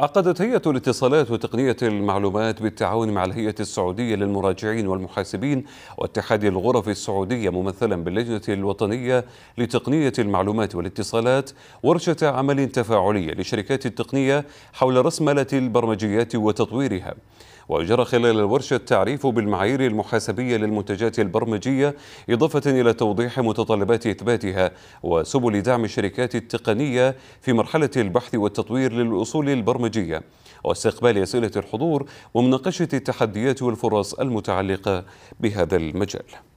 عقدت هيئة الاتصالات وتقنية المعلومات بالتعاون مع الهيئة السعودية للمراجعين والمحاسبين واتحاد الغرف السعودية ممثلا باللجنة الوطنية لتقنية المعلومات والاتصالات ورشة عمل تفاعلية لشركات التقنية حول رسملة البرمجيات وتطويرها وجرى خلال الورشة التعريف بالمعايير المحاسبية للمنتجات البرمجية إضافة إلى توضيح متطلبات إثباتها وسبل دعم الشركات التقنية في مرحلة البحث والتطوير للأصول البرمجية واستقبال أسئلة الحضور ومناقشة التحديات والفرص المتعلقة بهذا المجال